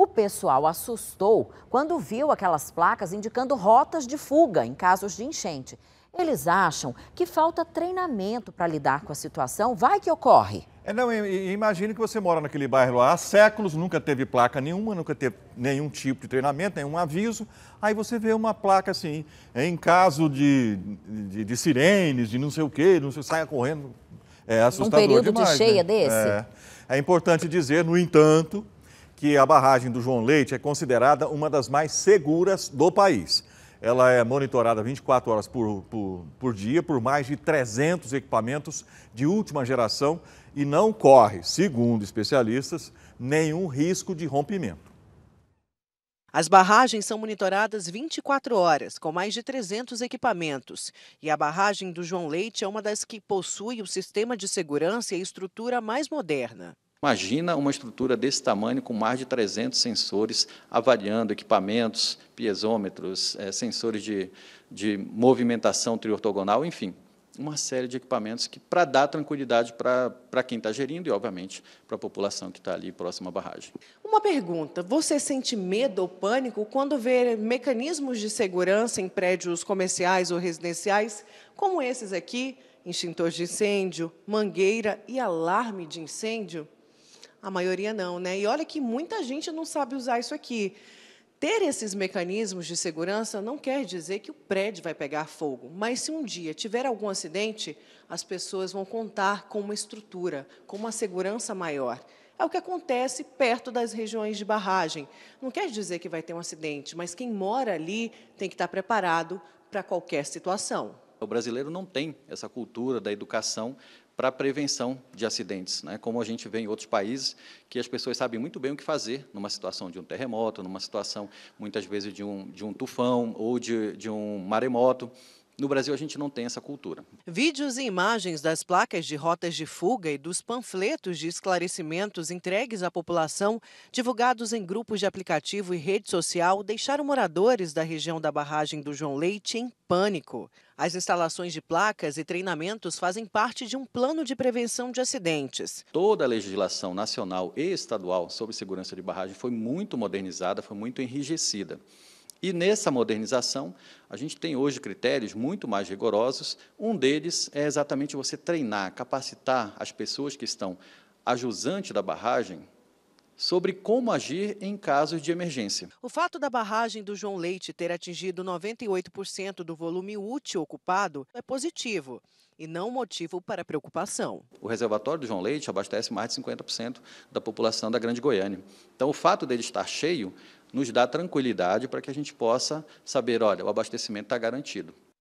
O pessoal assustou quando viu aquelas placas indicando rotas de fuga em casos de enchente. Eles acham que falta treinamento para lidar com a situação, vai que ocorre. É, não, imagine que você mora naquele bairro lá há séculos, nunca teve placa nenhuma, nunca teve nenhum tipo de treinamento, nenhum aviso. Aí você vê uma placa assim, em caso de, de, de sirenes, de não sei o quê, não sei, saia correndo. É assustador Num período demais, de cheia né? desse? É. é importante dizer, no entanto, que a barragem do João Leite é considerada uma das mais seguras do país. Ela é monitorada 24 horas por, por, por, dia por mais de 300 equipamentos de última geração e não corre, segundo especialistas, nenhum risco de rompimento. As barragens são monitoradas 24 horas, com mais de 300 equipamentos. E a barragem do João Leite é uma das que possui o sistema de segurança e estrutura mais moderna. Imagina uma estrutura desse tamanho com mais de 300 sensores avaliando equipamentos, piezômetros, é, sensores de, de movimentação triortogonal, enfim, uma série de equipamentos que para dar tranquilidade para quem está gerindo e, obviamente, para a população que está ali próxima à barragem. Uma pergunta: você sente medo ou pânico quando vê mecanismos de segurança em prédios comerciais ou residenciais como esses aqui? Extintores de incêndio, mangueira e alarme de incêndio? A maioria não, né? E olha que muita gente não sabe usar isso aqui. Ter esses mecanismos de segurança não quer dizer que o prédio vai pegar fogo, mas se um dia tiver algum acidente, as pessoas vão contar com uma estrutura, com uma segurança maior. É o que acontece perto das regiões de barragem. Não quer dizer que vai ter um acidente, mas quem mora ali tem que estar preparado para qualquer situação. O brasileiro não tem essa cultura da educação para a prevenção de acidentes, né? como a gente vê em outros países, que as pessoas sabem muito bem o que fazer numa situação de um terremoto, numa situação, muitas vezes, de um, de um tufão ou de, de um maremoto. No Brasil, a gente não tem essa cultura. Vídeos e imagens das placas de rotas de fuga e dos panfletos de esclarecimentos entregues à população, divulgados em grupos de aplicativo e rede social, deixaram moradores da região da barragem do João Leite em pânico. As instalações de placas e treinamentos fazem parte de um plano de prevenção de acidentes. Toda a legislação nacional e estadual sobre segurança de barragem foi muito modernizada, foi muito enrijecida. E nessa modernização, a gente tem hoje critérios muito mais rigorosos. Um deles é exatamente você treinar, capacitar as pessoas que estão a jusante da barragem sobre como agir em casos de emergência. O fato da barragem do João Leite ter atingido 98% do volume útil ocupado é positivo e não motivo para preocupação. O reservatório do João Leite abastece mais de 50% da população da Grande Goiânia. Então, o fato dele estar cheio nos dá tranquilidade para que a gente possa saber, olha, o abastecimento está garantido.